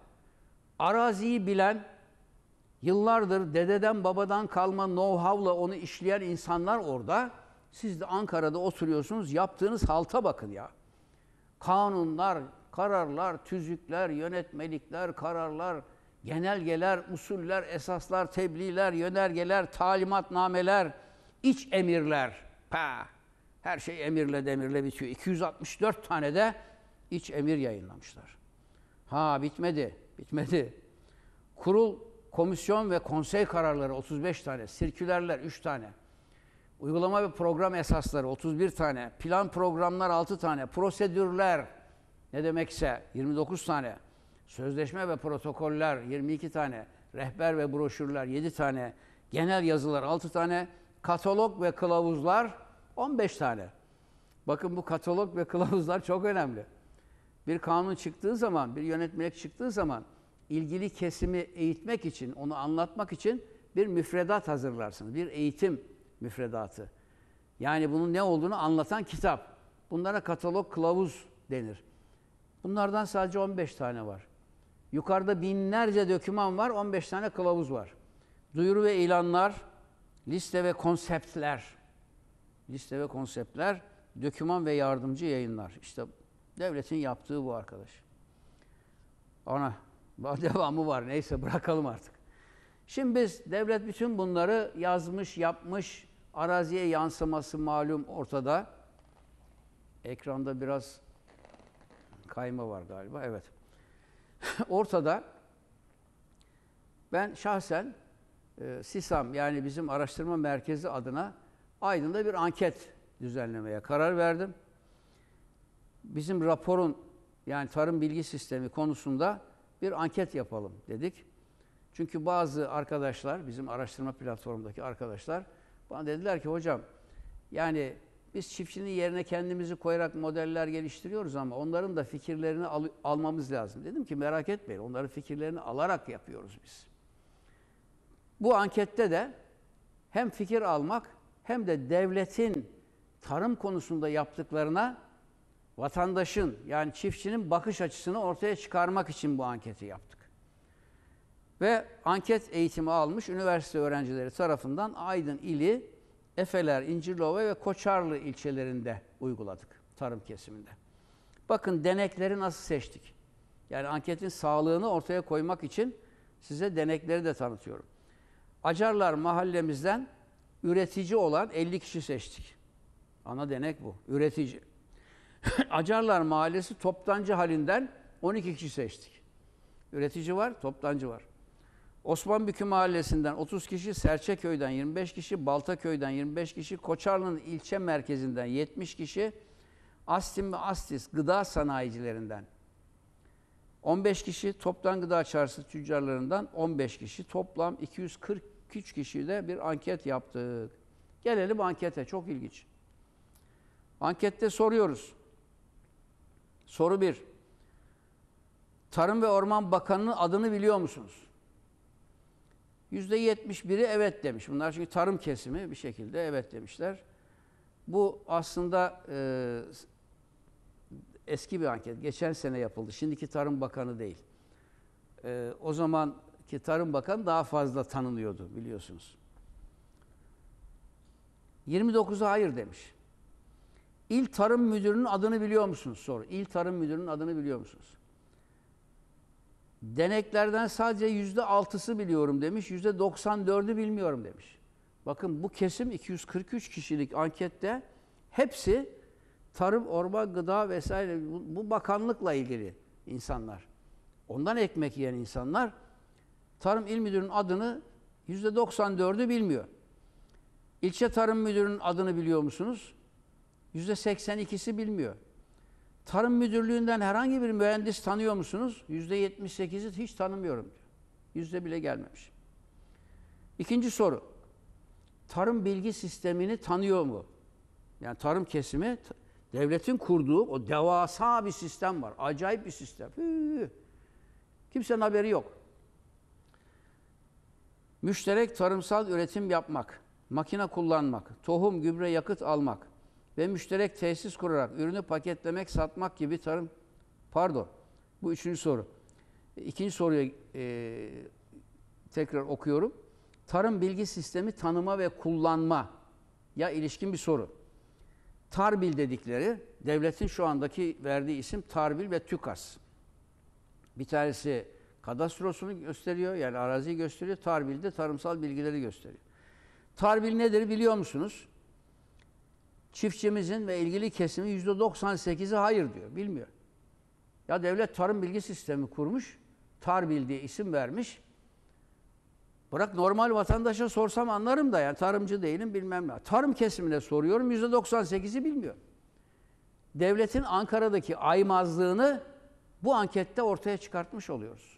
Araziyi bilen, Yıllardır dededen babadan kalma know-how'la onu işleyen insanlar orada. Siz de Ankara'da oturuyorsunuz. Yaptığınız halta bakın ya. Kanunlar, kararlar, tüzükler, yönetmelikler, kararlar, genelgeler, usuller, esaslar, tebliğler, yönergeler, talimatnameler, iç emirler. Pa. Her şey emirle demirle bitiyor. 264 tane de iç emir yayınlamışlar. Ha bitmedi, bitmedi. Kurul komisyon ve konsey kararları 35 tane, sirkülerler 3 tane, uygulama ve program esasları 31 tane, plan programlar 6 tane, prosedürler ne demekse 29 tane, sözleşme ve protokoller 22 tane, rehber ve broşürler 7 tane, genel yazılar 6 tane, katalog ve kılavuzlar 15 tane. Bakın bu katalog ve kılavuzlar çok önemli. Bir kanun çıktığı zaman, bir yönetmelik çıktığı zaman ilgili kesimi eğitmek için, onu anlatmak için bir müfredat hazırlarsınız. Bir eğitim müfredatı. Yani bunun ne olduğunu anlatan kitap. Bunlara katalog kılavuz denir. Bunlardan sadece 15 tane var. Yukarıda binlerce döküman var, 15 tane kılavuz var. Duyuru ve ilanlar, liste ve konseptler. Liste ve konseptler, döküman ve yardımcı yayınlar. İşte devletin yaptığı bu arkadaş. Ona. <laughs> Devamı var neyse bırakalım artık. Şimdi biz devlet bütün bunları yazmış, yapmış. Araziye yansıması malum ortada. Ekranda biraz kayma var galiba. Evet. <laughs> ortada. Ben şahsen e, SİSAM yani bizim araştırma merkezi adına Aydın'da bir anket düzenlemeye karar verdim. Bizim raporun yani tarım bilgi sistemi konusunda bir anket yapalım dedik. Çünkü bazı arkadaşlar, bizim araştırma platformundaki arkadaşlar bana dediler ki hocam yani biz çiftçinin yerine kendimizi koyarak modeller geliştiriyoruz ama onların da fikirlerini al almamız lazım. Dedim ki merak etmeyin onların fikirlerini alarak yapıyoruz biz. Bu ankette de hem fikir almak hem de devletin tarım konusunda yaptıklarına vatandaşın yani çiftçinin bakış açısını ortaya çıkarmak için bu anketi yaptık. Ve anket eğitimi almış üniversite öğrencileri tarafından Aydın ili, Efeler, İncirlova ve Koçarlı ilçelerinde uyguladık tarım kesiminde. Bakın denekleri nasıl seçtik? Yani anketin sağlığını ortaya koymak için size denekleri de tanıtıyorum. Acarlar mahallemizden üretici olan 50 kişi seçtik. Ana denek bu, üretici. <laughs> Acarlar Mahallesi toptancı halinden 12 kişi seçtik. Üretici var, toptancı var. Osmanbükü Mahallesi'nden 30 kişi, Serçeköy'den 25 kişi, Baltaköy'den 25 kişi, Koçarlı'nın ilçe merkezinden 70 kişi, Astim ve Astis gıda sanayicilerinden 15 kişi, toptan gıda çarşısı tüccarlarından 15 kişi, toplam 243 kişiyle bir anket yaptık. Gelelim ankete, çok ilginç. Ankette soruyoruz. Soru 1. Tarım ve Orman Bakanı'nın adını biliyor musunuz? %71'i evet demiş. Bunlar çünkü tarım kesimi bir şekilde evet demişler. Bu aslında e, eski bir anket. Geçen sene yapıldı. Şimdiki Tarım Bakanı değil. E, o zamanki Tarım Bakanı daha fazla tanınıyordu biliyorsunuz. 29'a hayır demiş. İl Tarım Müdürü'nün adını biliyor musunuz? sor. İl Tarım Müdürü'nün adını biliyor musunuz? Deneklerden sadece yüzde altısı biliyorum demiş, yüzde doksan 94'ü bilmiyorum demiş. Bakın bu kesim 243 kişilik ankette hepsi tarım, orman, gıda vesaire bu, bakanlıkla ilgili insanlar. Ondan ekmek yiyen insanlar tarım il müdürünün adını yüzde doksan 94'ü bilmiyor. İlçe tarım müdürünün adını biliyor musunuz? Yüzde seksen ikisi bilmiyor. Tarım Müdürlüğü'nden herhangi bir mühendis tanıyor musunuz? Yüzde yetmiş sekizi hiç tanımıyorum diyor. Yüzde bile gelmemiş. İkinci soru. Tarım bilgi sistemini tanıyor mu? Yani tarım kesimi devletin kurduğu o devasa bir sistem var. Acayip bir sistem. Hüüü. Kimsenin haberi yok. Müşterek tarımsal üretim yapmak, makine kullanmak, tohum, gübre, yakıt almak, ve müşterek tesis kurarak ürünü paketlemek, satmak gibi tarım... Pardon, bu üçüncü soru. İkinci soruyu e, tekrar okuyorum. Tarım bilgi sistemi tanıma ve kullanma ya ilişkin bir soru. Tarbil dedikleri devletin şu andaki verdiği isim Tarbil ve TÜKAS. Bir tanesi kadastrosunu gösteriyor yani araziyi gösteriyor. Tarbil de tarımsal bilgileri gösteriyor. Tarbil nedir biliyor musunuz? Çiftçimizin ve ilgili kesimin yüzde 98'i hayır diyor. Bilmiyor. Ya devlet tarım bilgi sistemi kurmuş. Tarbil diye isim vermiş. Bırak normal vatandaşa sorsam anlarım da yani tarımcı değilim bilmem ne. Tarım kesimine soruyorum yüzde 98'i bilmiyor. Devletin Ankara'daki aymazlığını bu ankette ortaya çıkartmış oluyoruz.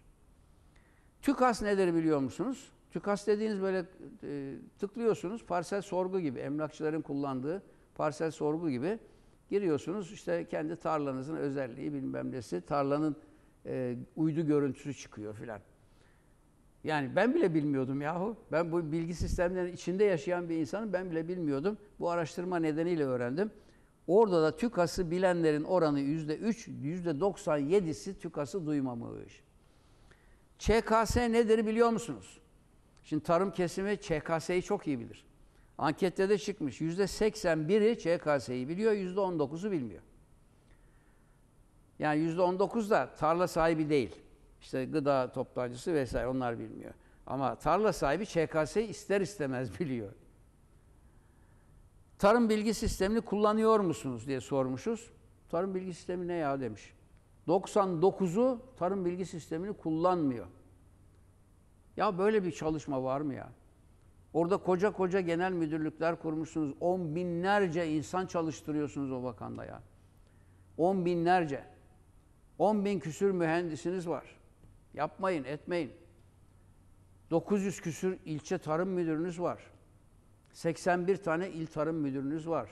TÜKAS nedir biliyor musunuz? TÜKAS dediğiniz böyle e, tıklıyorsunuz parsel sorgu gibi emlakçıların kullandığı parsel sorgu gibi giriyorsunuz. İşte kendi tarlanızın özelliği bilmem nesi, tarlanın e, uydu görüntüsü çıkıyor filan. Yani ben bile bilmiyordum yahu. Ben bu bilgi sistemlerinin içinde yaşayan bir insanım. Ben bile bilmiyordum. Bu araştırma nedeniyle öğrendim. Orada da TÜKAS'ı bilenlerin oranı yüzde üç, yüzde doksan yedisi TÜKAS'ı duymamış. ÇKS nedir biliyor musunuz? Şimdi tarım kesimi ÇKS'yi çok iyi bilir. Ankette de çıkmış. Yüzde 81'i ÇKS'yi biliyor, yüzde 19'u bilmiyor. Yani yüzde 19 da tarla sahibi değil. İşte gıda toptancısı vesaire onlar bilmiyor. Ama tarla sahibi ÇKS'yi ister istemez <laughs> biliyor. Tarım bilgi sistemini kullanıyor musunuz diye sormuşuz. Tarım bilgi sistemi ne ya demiş. 99'u tarım bilgi sistemini kullanmıyor. Ya böyle bir çalışma var mı ya? Orada koca koca genel müdürlükler kurmuşsunuz. On binlerce insan çalıştırıyorsunuz o bakanda ya. On binlerce. On bin küsür mühendisiniz var. Yapmayın, etmeyin. 900 küsür ilçe tarım müdürünüz var. 81 tane il tarım müdürünüz var.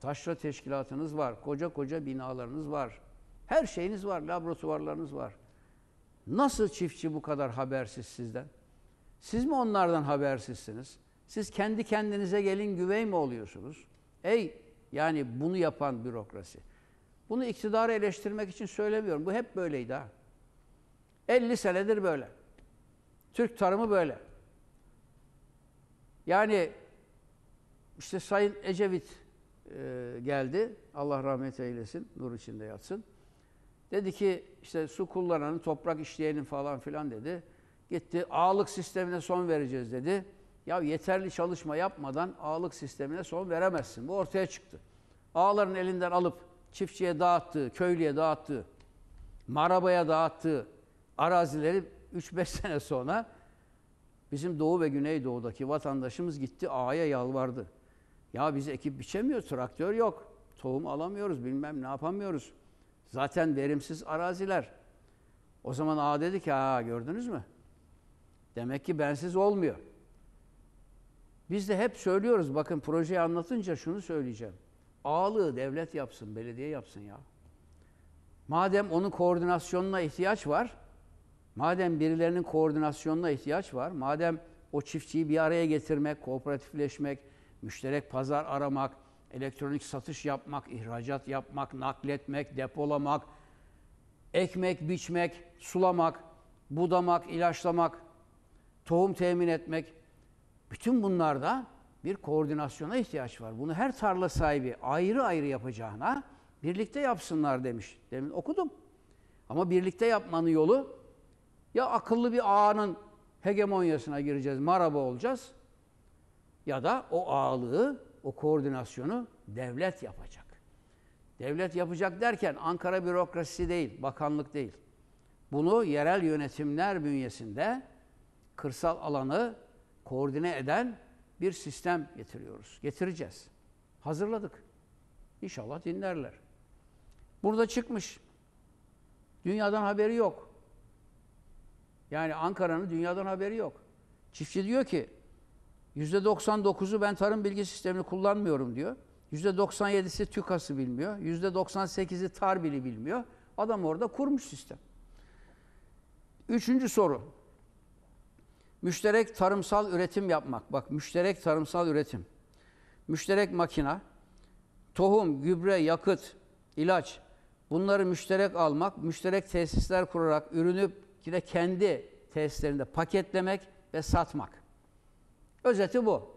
Taşra teşkilatınız var. Koca koca binalarınız var. Her şeyiniz var, laboratuvarlarınız var. Nasıl çiftçi bu kadar habersiz sizden? Siz mi onlardan habersizsiniz? Siz kendi kendinize gelin güvey mi oluyorsunuz? Ey yani bunu yapan bürokrasi. Bunu iktidarı eleştirmek için söylemiyorum. Bu hep böyleydi ha. 50 senedir böyle. Türk tarımı böyle. Yani işte Sayın Ecevit e, geldi. Allah rahmet eylesin. Nur içinde yatsın. Dedi ki işte su kullananın, toprak işleyenin falan filan dedi. Gitti ağalık sistemine son vereceğiz dedi. Ya yeterli çalışma yapmadan ağalık sistemine son veremezsin. Bu ortaya çıktı. Ağların elinden alıp çiftçiye dağıttığı, köylüye dağıttığı, marabaya dağıttığı arazileri 3-5 <laughs> sene sonra bizim Doğu ve Güneydoğu'daki vatandaşımız gitti ağaya yalvardı. Ya biz ekip biçemiyoruz, traktör yok. Tohum alamıyoruz, bilmem ne yapamıyoruz. Zaten verimsiz araziler. O zaman ağa dedi ki ha gördünüz mü? Demek ki bensiz olmuyor. Biz de hep söylüyoruz, bakın projeyi anlatınca şunu söyleyeceğim. Ağlığı devlet yapsın, belediye yapsın ya. Madem onun koordinasyonuna ihtiyaç var, madem birilerinin koordinasyonuna ihtiyaç var, madem o çiftçiyi bir araya getirmek, kooperatifleşmek, müşterek pazar aramak, elektronik satış yapmak, ihracat yapmak, nakletmek, depolamak, ekmek biçmek, sulamak, budamak, ilaçlamak tohum temin etmek. Bütün bunlarda bir koordinasyona ihtiyaç var. Bunu her tarla sahibi ayrı ayrı yapacağına birlikte yapsınlar demiş. Demin okudum. Ama birlikte yapmanın yolu ya akıllı bir ağanın hegemonyasına gireceğiz, maraba olacağız ya da o ağlığı, o koordinasyonu devlet yapacak. Devlet yapacak derken Ankara bürokrasisi değil, bakanlık değil. Bunu yerel yönetimler bünyesinde kırsal alanı koordine eden bir sistem getiriyoruz. Getireceğiz. Hazırladık. İnşallah dinlerler. Burada çıkmış. Dünyadan haberi yok. Yani Ankara'nın dünyadan haberi yok. Çiftçi diyor ki %99'u ben tarım bilgi sistemini kullanmıyorum diyor. %97'si TÜKAS'ı bilmiyor. %98'i TARBİL'i bilmiyor. Adam orada kurmuş sistem. Üçüncü soru. Müşterek tarımsal üretim yapmak. Bak müşterek tarımsal üretim. Müşterek makina, tohum, gübre, yakıt, ilaç bunları müşterek almak, müşterek tesisler kurarak ürünü de kendi tesislerinde paketlemek ve satmak. Özeti bu.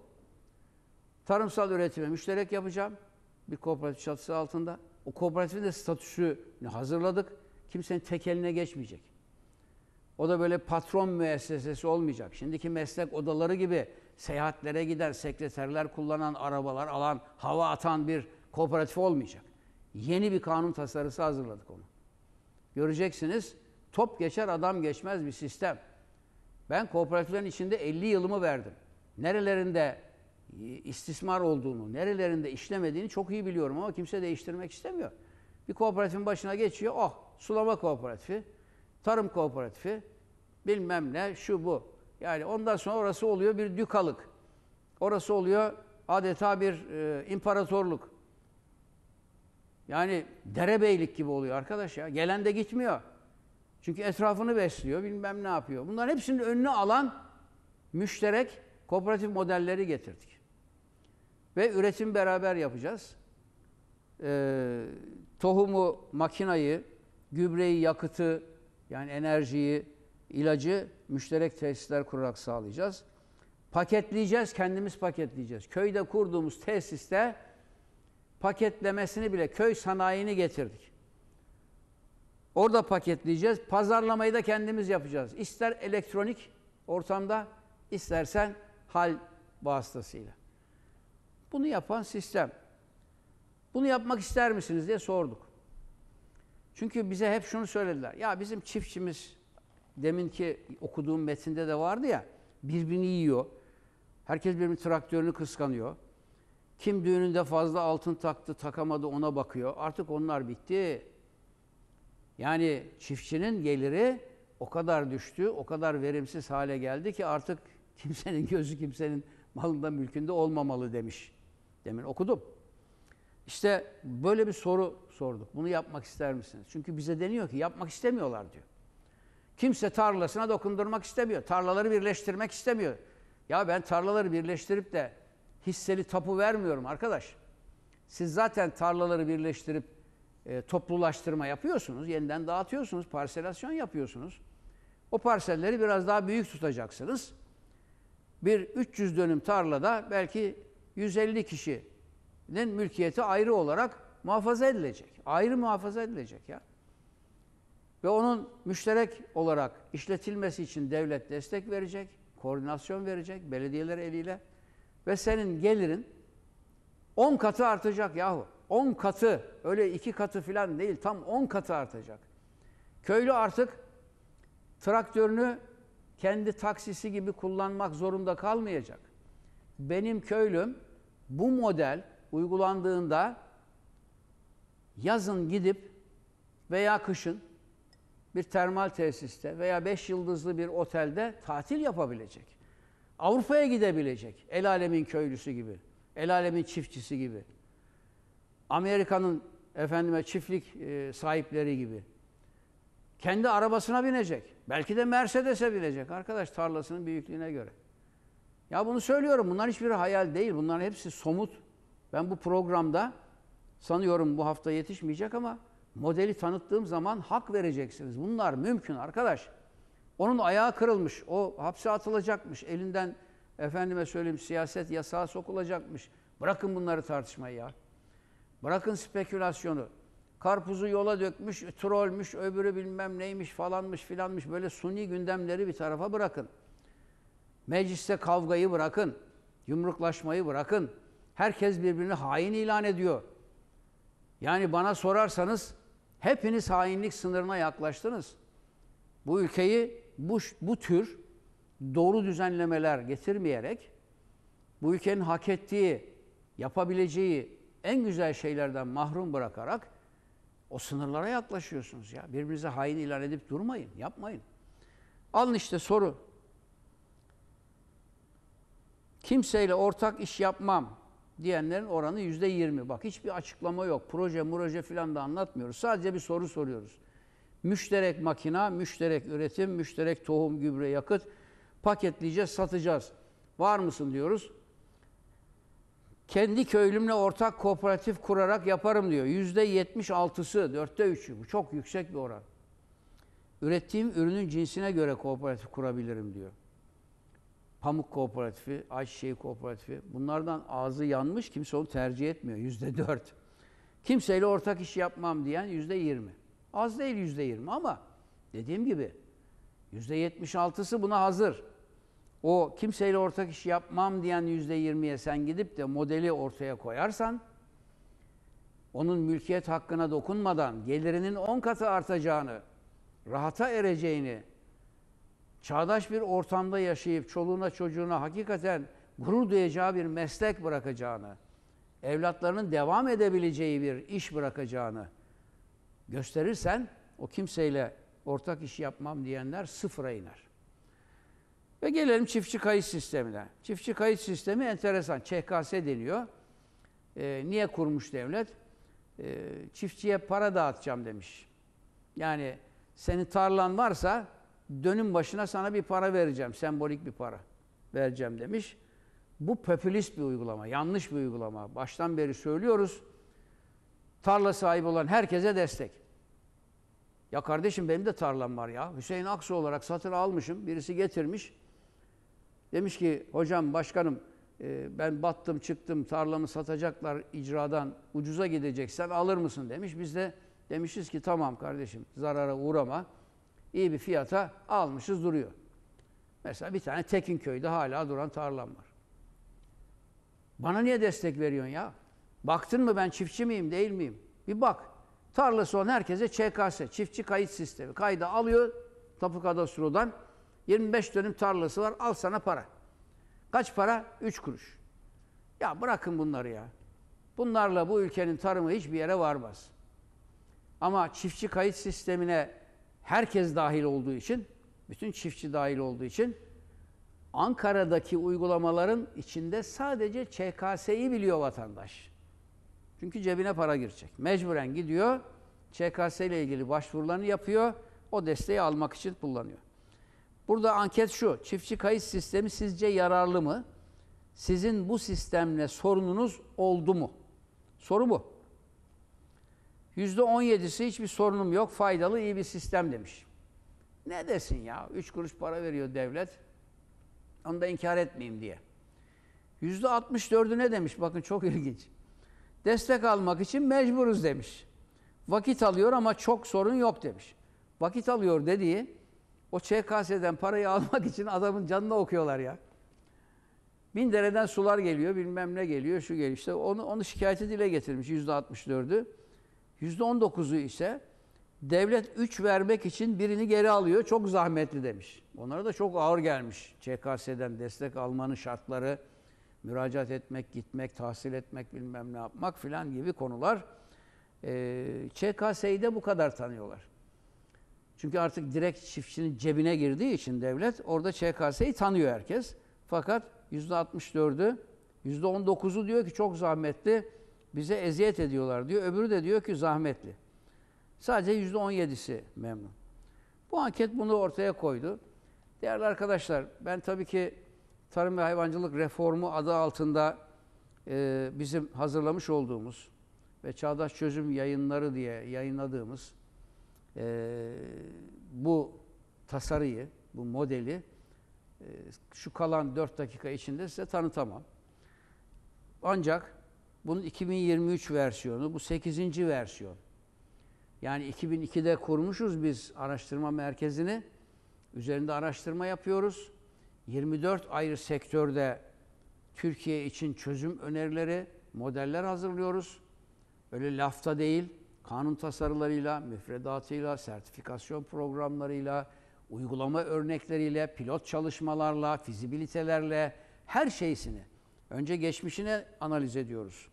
Tarımsal üretimi müşterek yapacağım bir kooperatif çatısı altında. O kooperatifin de statüsünü hazırladık. Kimsenin tek eline geçmeyecek. O da böyle patron müessesesi olmayacak. Şimdiki meslek odaları gibi seyahatlere gider, sekreterler kullanan arabalar alan, hava atan bir kooperatif olmayacak. Yeni bir kanun tasarısı hazırladık onu. Göreceksiniz top geçer adam geçmez bir sistem. Ben kooperatiflerin içinde 50 yılımı verdim. Nerelerinde e, istismar olduğunu, nerelerinde işlemediğini çok iyi biliyorum ama kimse değiştirmek istemiyor. Bir kooperatifin başına geçiyor, oh sulama kooperatifi, tarım kooperatifi, bilmem ne, şu bu. Yani ondan sonra orası oluyor bir dükalık. Orası oluyor adeta bir e, imparatorluk. Yani derebeylik gibi oluyor arkadaş ya. Gelen de gitmiyor. Çünkü etrafını besliyor, bilmem ne yapıyor. Bunların hepsinin önünü alan müşterek kooperatif modelleri getirdik. Ve üretim beraber yapacağız. Ee, tohumu, makinayı, gübreyi, yakıtı, yani enerjiyi, ilacı müşterek tesisler kurarak sağlayacağız. Paketleyeceğiz, kendimiz paketleyeceğiz. Köyde kurduğumuz tesiste paketlemesini bile köy sanayini getirdik. Orada paketleyeceğiz. Pazarlamayı da kendimiz yapacağız. İster elektronik ortamda, istersen hal vasıtasıyla. Bunu yapan sistem. Bunu yapmak ister misiniz diye sorduk. Çünkü bize hep şunu söylediler. Ya bizim çiftçimiz deminki okuduğum metinde de vardı ya birbirini yiyor. Herkes birbirinin traktörünü kıskanıyor. Kim düğününde fazla altın taktı takamadı ona bakıyor. Artık onlar bitti. Yani çiftçinin geliri o kadar düştü, o kadar verimsiz hale geldi ki artık <laughs> kimsenin gözü kimsenin malında mülkünde olmamalı demiş. Demin okudum. İşte böyle bir soru sorduk. Bunu yapmak ister misiniz? Çünkü bize deniyor ki yapmak istemiyorlar diyor. Kimse tarlasına dokundurmak istemiyor. Tarlaları birleştirmek istemiyor. Ya ben tarlaları birleştirip de hisseli tapu vermiyorum arkadaş. Siz zaten tarlaları birleştirip e, toplulaştırma yapıyorsunuz. Yeniden dağıtıyorsunuz. Parselasyon yapıyorsunuz. O parselleri biraz daha büyük tutacaksınız. Bir 300 dönüm tarlada belki 150 kişinin mülkiyeti ayrı olarak muhafaza edilecek. Ayrı muhafaza edilecek ya. Ve onun müşterek olarak işletilmesi için devlet destek verecek, koordinasyon verecek belediyeler eliyle. Ve senin gelirin 10 katı artacak yahu. 10 katı, öyle 2 katı falan değil, tam 10 katı artacak. Köylü artık traktörünü kendi taksisi gibi kullanmak zorunda kalmayacak. Benim köylüm bu model uygulandığında yazın gidip veya kışın bir termal tesiste veya beş yıldızlı bir otelde tatil yapabilecek. Avrupa'ya gidebilecek. El alemin köylüsü gibi. El alemin çiftçisi gibi. Amerika'nın efendime çiftlik e, sahipleri gibi. Kendi arabasına binecek. Belki de Mercedes'e binecek arkadaş tarlasının büyüklüğüne göre. Ya bunu söylüyorum. Bunlar hiçbir hayal değil. Bunların hepsi somut. Ben bu programda Sanıyorum bu hafta yetişmeyecek ama modeli tanıttığım zaman hak vereceksiniz. Bunlar mümkün arkadaş. Onun ayağı kırılmış, o hapse atılacakmış, elinden efendime söyleyeyim siyaset yasağı sokulacakmış. Bırakın bunları tartışmayı ya. Bırakın spekülasyonu. Karpuzu yola dökmüş, trollmüş, öbürü bilmem neymiş falanmış filanmış. Böyle suni gündemleri bir tarafa bırakın. Mecliste kavgayı bırakın. Yumruklaşmayı bırakın. Herkes birbirini hain ilan ediyor. Yani bana sorarsanız hepiniz hainlik sınırına yaklaştınız. Bu ülkeyi bu, bu tür doğru düzenlemeler getirmeyerek bu ülkenin hak ettiği, yapabileceği en güzel şeylerden mahrum bırakarak o sınırlara yaklaşıyorsunuz ya. Birbirinize hain ilan edip durmayın, yapmayın. Alın işte soru. Kimseyle ortak iş yapmam diyenlerin oranı yüzde yirmi. Bak hiçbir açıklama yok. Proje, muraje filan da anlatmıyoruz. Sadece bir soru soruyoruz. Müşterek makina, müşterek üretim, müşterek tohum, gübre, yakıt paketleyeceğiz, satacağız. Var mısın diyoruz. Kendi köylümle ortak kooperatif kurarak yaparım diyor. Yüzde yetmiş altısı, dörtte üçü. Bu çok yüksek bir oran. Ürettiğim ürünün cinsine göre kooperatif kurabilirim diyor. Pamuk Kooperatifi, Ayçiçeği Kooperatifi bunlardan ağzı yanmış kimse onu tercih etmiyor. Yüzde dört. Kimseyle ortak iş yapmam diyen yüzde yirmi. Az değil yüzde yirmi ama dediğim gibi yüzde yetmiş altısı buna hazır. O kimseyle ortak iş yapmam diyen yüzde yirmiye sen gidip de modeli ortaya koyarsan onun mülkiyet hakkına dokunmadan gelirinin on katı artacağını, rahata ereceğini çağdaş bir ortamda yaşayıp çoluğuna çocuğuna hakikaten gurur duyacağı bir meslek bırakacağını, evlatlarının devam edebileceği bir iş bırakacağını gösterirsen o kimseyle ortak iş yapmam diyenler sıfıra iner. Ve gelelim çiftçi kayıt sistemine. Çiftçi kayıt sistemi enteresan. ÇKS deniyor. E, niye kurmuş devlet? E, çiftçiye para dağıtacağım demiş. Yani senin tarlan varsa dönüm başına sana bir para vereceğim, sembolik bir para vereceğim demiş. Bu popülist bir uygulama, yanlış bir uygulama. Baştan beri söylüyoruz, tarla sahibi olan herkese destek. Ya kardeşim benim de tarlam var ya. Hüseyin Aksu olarak satın almışım, birisi getirmiş. Demiş ki, hocam başkanım e, ben battım çıktım tarlamı satacaklar icradan ucuza gideceksen alır mısın demiş. Biz de demişiz ki tamam kardeşim zarara uğrama iyi bir fiyata almışız duruyor. Mesela bir tane Tekinköy'de hala duran tarlam var. Bana niye destek veriyorsun ya? Baktın mı ben çiftçi miyim değil miyim? Bir bak. Tarlası olan herkese ÇKS, çiftçi kayıt sistemi. Kayda alıyor tapu kadastrodan. 25 dönüm tarlası var al sana para. Kaç para? 3 kuruş. Ya bırakın bunları ya. Bunlarla bu ülkenin tarımı hiçbir yere varmaz. Ama çiftçi kayıt sistemine herkes dahil olduğu için, bütün çiftçi dahil olduğu için Ankara'daki uygulamaların içinde sadece ÇKS'yi biliyor vatandaş. Çünkü cebine para girecek. Mecburen gidiyor, ÇKS ile ilgili başvurularını yapıyor, o desteği almak için kullanıyor. Burada anket şu, çiftçi kayıt sistemi sizce yararlı mı? Sizin bu sistemle sorununuz oldu mu? Soru bu. %17'si hiçbir sorunum yok, faydalı, iyi bir sistem demiş. Ne desin ya? Üç kuruş para veriyor devlet. Onu da inkar etmeyeyim diye. %64'ü ne demiş? Bakın çok <laughs> ilginç. Destek almak için mecburuz demiş. Vakit alıyor ama çok sorun yok demiş. Vakit alıyor dediği o ÇKS'den parayı almak için adamın canına okuyorlar ya. Bin dereden sular geliyor, bilmem ne geliyor, şu geliyor. İşte onu, onu şikayeti dile getirmiş %64'ü. %19'u ise devlet 3 vermek için birini geri alıyor. Çok zahmetli demiş. Onlara da çok ağır gelmiş. ÇKS'den destek almanın şartları, müracaat etmek, gitmek, tahsil etmek, bilmem ne yapmak filan gibi konular. E, ÇKS'yi de bu kadar tanıyorlar. Çünkü artık direkt çiftçinin cebine girdiği için devlet orada ÇKS'yi tanıyor herkes. Fakat %64'ü, %19'u diyor ki çok zahmetli bize eziyet ediyorlar diyor. Öbürü de diyor ki zahmetli. Sadece yüzde on yedisi memnun. Bu anket bunu ortaya koydu. Değerli arkadaşlar, ben tabii ki Tarım ve Hayvancılık Reformu adı altında e, bizim hazırlamış olduğumuz ve Çağdaş Çözüm Yayınları diye yayınladığımız e, bu tasarıyı, bu modeli e, şu kalan dört dakika içinde size tanıtamam. Ancak bunun 2023 versiyonu, bu 8. versiyon. Yani 2002'de kurmuşuz biz araştırma merkezini. Üzerinde araştırma yapıyoruz. 24 ayrı sektörde Türkiye için çözüm önerileri, modeller hazırlıyoruz. Öyle lafta değil, kanun tasarılarıyla, müfredatıyla, sertifikasyon programlarıyla, uygulama örnekleriyle, pilot çalışmalarla, fizibilitelerle her şeysini. Önce geçmişini analiz ediyoruz.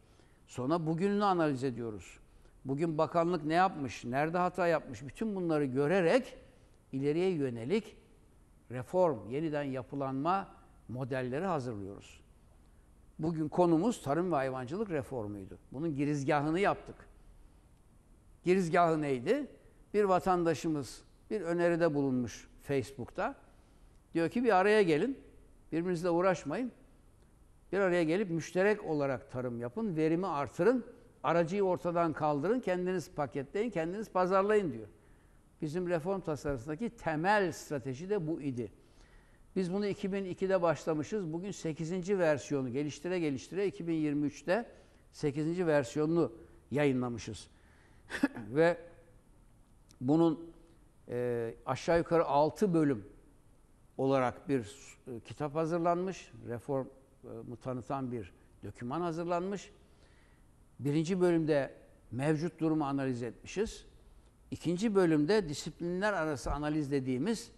Sonra bugününü analiz ediyoruz. Bugün bakanlık ne yapmış, nerede hata yapmış bütün bunları görerek ileriye yönelik reform, yeniden yapılanma modelleri hazırlıyoruz. Bugün konumuz tarım ve hayvancılık reformuydu. Bunun girizgahını yaptık. Girizgahı neydi? Bir vatandaşımız bir öneride bulunmuş Facebook'ta. Diyor ki bir araya gelin, birbirinizle uğraşmayın bir araya gelip müşterek olarak tarım yapın, verimi artırın, aracıyı ortadan kaldırın, kendiniz paketleyin, kendiniz pazarlayın diyor. Bizim reform tasarısındaki temel strateji de bu idi. Biz bunu 2002'de başlamışız. Bugün 8. versiyonu geliştire geliştire 2023'te 8. versiyonunu yayınlamışız. <clears throat> Ve bunun e, aşağı yukarı 6 bölüm olarak bir e, kitap hazırlanmış. Reform e, tanıtan bir döküman hazırlanmış. Birinci bölümde mevcut durumu analiz etmişiz. İkinci bölümde disiplinler arası analiz dediğimiz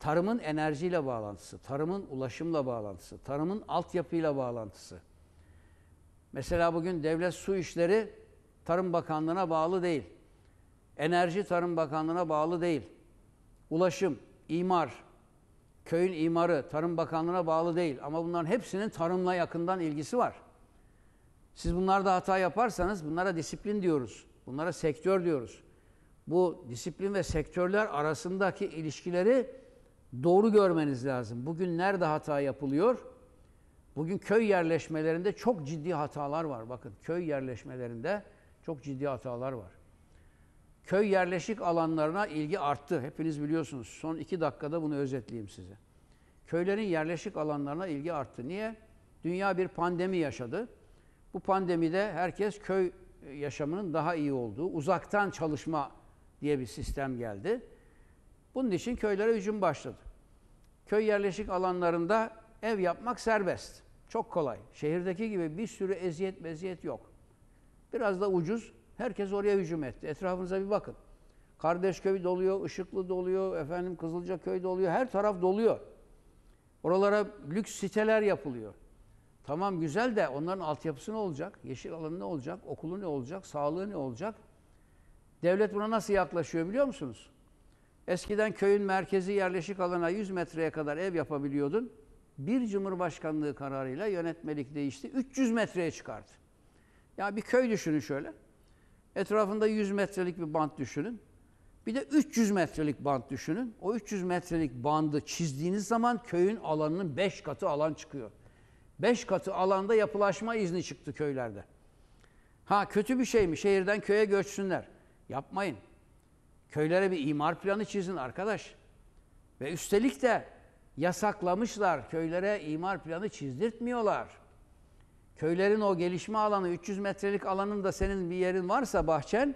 tarımın enerjiyle bağlantısı, tarımın ulaşımla bağlantısı, tarımın altyapıyla bağlantısı. Mesela bugün devlet su işleri Tarım Bakanlığı'na bağlı değil. Enerji Tarım Bakanlığı'na bağlı değil. Ulaşım, imar, köyün imarı Tarım Bakanlığı'na bağlı değil ama bunların hepsinin tarımla yakından ilgisi var. Siz bunlarda hata yaparsanız bunlara disiplin diyoruz. Bunlara sektör diyoruz. Bu disiplin ve sektörler arasındaki ilişkileri doğru görmeniz lazım. Bugün nerede hata yapılıyor? Bugün köy yerleşmelerinde çok ciddi hatalar var. Bakın köy yerleşmelerinde çok ciddi hatalar var köy yerleşik alanlarına ilgi arttı. Hepiniz biliyorsunuz. Son iki dakikada bunu özetleyeyim size. Köylerin yerleşik alanlarına ilgi arttı. Niye? Dünya bir pandemi yaşadı. Bu pandemide herkes köy yaşamının daha iyi olduğu, uzaktan çalışma diye bir sistem geldi. Bunun için köylere hücum başladı. Köy yerleşik alanlarında ev yapmak serbest. Çok kolay. Şehirdeki gibi bir sürü eziyet meziyet yok. Biraz da ucuz. Herkes oraya hücum etti. Etrafınıza bir bakın. Kardeşköy doluyor, Işıklı doluyor, efendim Kızılca köy doluyor. Her taraf doluyor. Oralara lüks siteler yapılıyor. Tamam güzel de onların altyapısı ne olacak? Yeşil alanı ne olacak? Okulu ne olacak? Sağlığı ne olacak? Devlet buna nasıl yaklaşıyor biliyor musunuz? Eskiden köyün merkezi yerleşik alana 100 metreye kadar ev yapabiliyordun. Bir cumhurbaşkanlığı kararıyla yönetmelik değişti. 300 metreye çıkardı. Ya bir köy düşünün şöyle. Etrafında 100 metrelik bir bant düşünün. Bir de 300 metrelik bant düşünün. O 300 metrelik bandı çizdiğiniz zaman köyün alanının 5 katı alan çıkıyor. 5 katı alanda yapılaşma izni çıktı köylerde. Ha kötü bir şey mi? Şehirden köye göçsünler. Yapmayın. Köylere bir imar planı çizin arkadaş. Ve üstelik de yasaklamışlar. Köylere imar planı çizdirtmiyorlar köylerin o gelişme alanı 300 metrelik da senin bir yerin varsa bahçen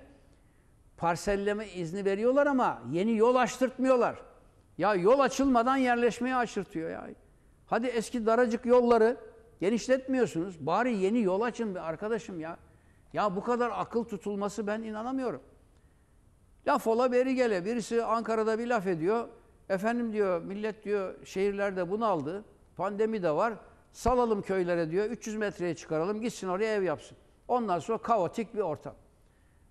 parselleme izni veriyorlar ama yeni yol açtırtmıyorlar. Ya yol açılmadan yerleşmeye açırtıyor ya. Hadi eski daracık yolları genişletmiyorsunuz. Bari yeni yol açın be arkadaşım ya. Ya bu kadar akıl tutulması ben inanamıyorum. Laf ola beri gele. Birisi Ankara'da bir laf ediyor. Efendim diyor millet diyor şehirlerde bunaldı. Pandemi de var. Salalım köylere diyor. 300 metreye çıkaralım. Gitsin oraya ev yapsın. Ondan sonra kaotik bir ortam.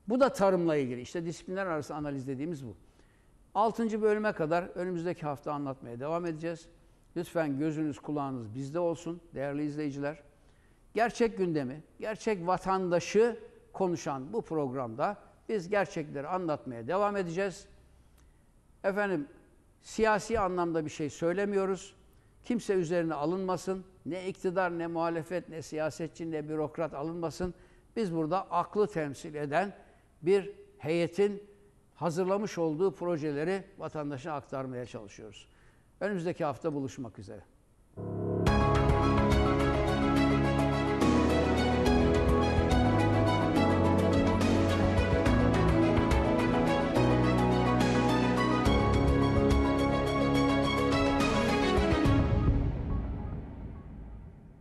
Bu da tarımla ilgili. İşte disiplinler arası analiz dediğimiz bu. Altıncı bölüme kadar önümüzdeki hafta anlatmaya devam edeceğiz. Lütfen gözünüz kulağınız bizde olsun değerli izleyiciler. Gerçek gündemi, gerçek vatandaşı konuşan bu programda biz gerçekleri anlatmaya devam edeceğiz. Efendim siyasi anlamda bir şey söylemiyoruz. Kimse üzerine alınmasın ne iktidar, ne muhalefet, ne siyasetçi, ne bürokrat alınmasın. Biz burada aklı temsil eden bir heyetin hazırlamış olduğu projeleri vatandaşa aktarmaya çalışıyoruz. Önümüzdeki hafta buluşmak üzere.